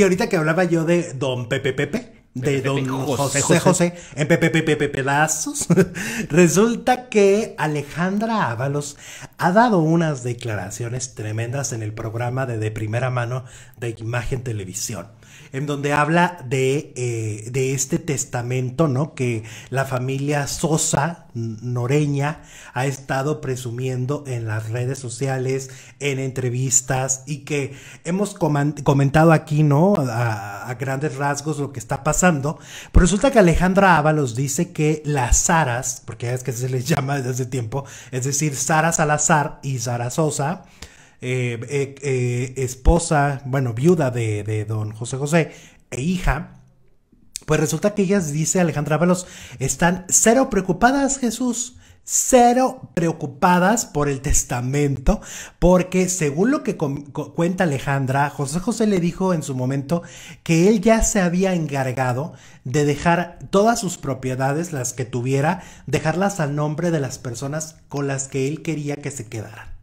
Y ahorita que hablaba yo de Don Pepe Pepe, de Don José José, en Pepe Pepe Pedazos, resulta que Alejandra Ábalos ha dado unas declaraciones tremendas en el programa de De Primera Mano de Imagen Televisión en donde habla de, eh, de, este testamento, ¿no? Que la familia Sosa noreña ha estado presumiendo en las redes sociales, en entrevistas y que hemos comentado aquí, ¿no? A, grandes rasgos lo que está pasando. Pero resulta que Alejandra Ábalos dice que las Saras, porque es que se les llama desde hace tiempo, es decir, Sara Salazar y Sara Sosa, eh, eh, eh, esposa, bueno, viuda de, don José José e hija, pues resulta que ellas, dice Alejandra Velos, están cero preocupadas, Jesús. Cero preocupadas por el testamento, porque según lo que cuenta Alejandra, José José le dijo en su momento que él ya se había encargado de dejar todas sus propiedades, las que tuviera, dejarlas al nombre de las personas con las que él quería que se quedaran.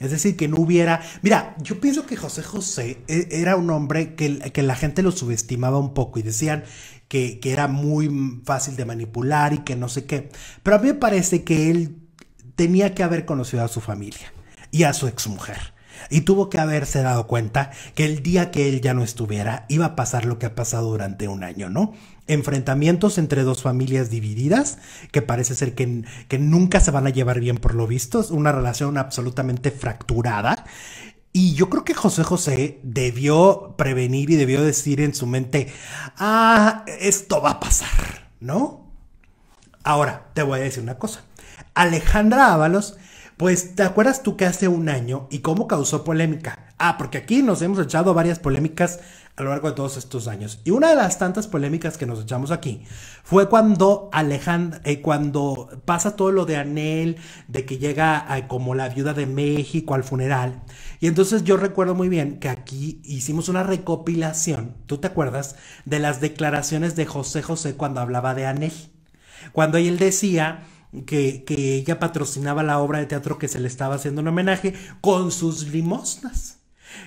Es decir, que no hubiera... Mira, yo pienso que José José eh, era un hombre que, la gente lo subestimaba un poco y decían que, que era muy fácil de manipular y que no sé qué. Pero a mí me parece que él tenía que haber conocido a su familia y a su mujer Y tuvo que haberse dado cuenta que el día que él ya no estuviera, iba a pasar lo que ha pasado durante un año, ¿no? enfrentamientos entre dos familias divididas, que parece ser que, nunca se van a llevar bien por lo visto, una relación absolutamente fracturada. Y yo creo que José José debió prevenir y debió decir en su mente, ah, esto va a pasar, ¿no? Ahora, te voy a decir una cosa. Alejandra Ábalos, pues, ¿te acuerdas tú que hace un año y cómo causó polémica? Ah, porque aquí nos hemos echado varias polémicas a lo largo de todos estos años. Y una de las tantas polémicas que nos echamos aquí fue cuando Alejandra, eh, cuando pasa todo lo de Anel, de que llega eh, como la viuda de México al funeral. Y entonces yo recuerdo muy bien que aquí hicimos una recopilación, ¿tú te acuerdas? De las declaraciones de José José cuando hablaba de Anel. Cuando él decía que, que ella patrocinaba la obra de teatro que se le estaba haciendo un homenaje con sus limosnas.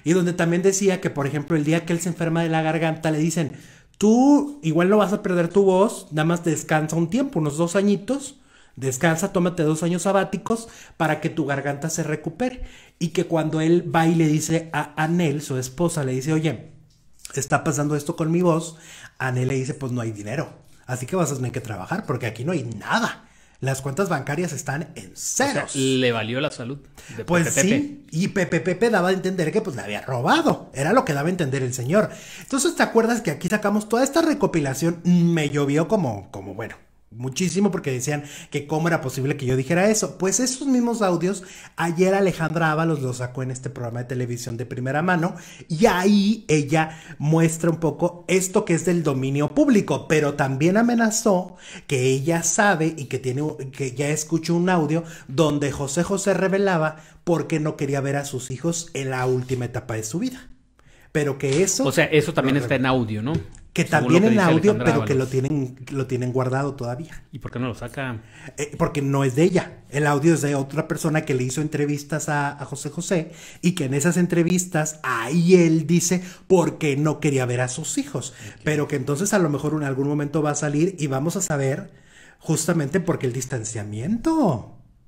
Y donde también decía que, por ejemplo, el día que él se enferma de la garganta, le dicen, tú igual no vas a perder tu voz, nada más descansa un tiempo, unos dos añitos, descansa, tómate dos años sabáticos para que tu garganta se recupere. Y que cuando él va y le dice a Anel, su esposa, le dice, oye, está pasando esto con mi voz, Anel le dice, pues no hay dinero, así que vas a tener que trabajar porque aquí no hay nada las cuentas bancarias están en ceros. le valió la salud. pues sí, y Pepe Pepe daba a entender que pues le había robado. Era lo que daba a entender el señor. Entonces, ¿te acuerdas que aquí sacamos toda esta recopilación? Me llovió como, como bueno, muchísimo porque decían que cómo era posible que yo dijera eso. Pues esos mismos audios, ayer Alejandra Ábalos los sacó en este programa de televisión de primera mano y ahí ella muestra un poco esto que es del dominio público, pero también amenazó que ella sabe y que tiene que ya escuchó un audio donde José José revelaba por qué no quería ver a sus hijos en la última etapa de su vida. Pero que eso... O sea, eso también está en audio, ¿no? Que también en audio, pero que lo tienen, lo tienen guardado todavía. ¿Y por qué no lo sacan? Eh, porque no es de ella. El audio es de otra persona que le hizo entrevistas a, a, José José y que en esas entrevistas ahí él dice porque no quería ver a sus hijos. Pero que entonces a lo mejor en algún momento va a salir y vamos a saber justamente porque el distanciamiento.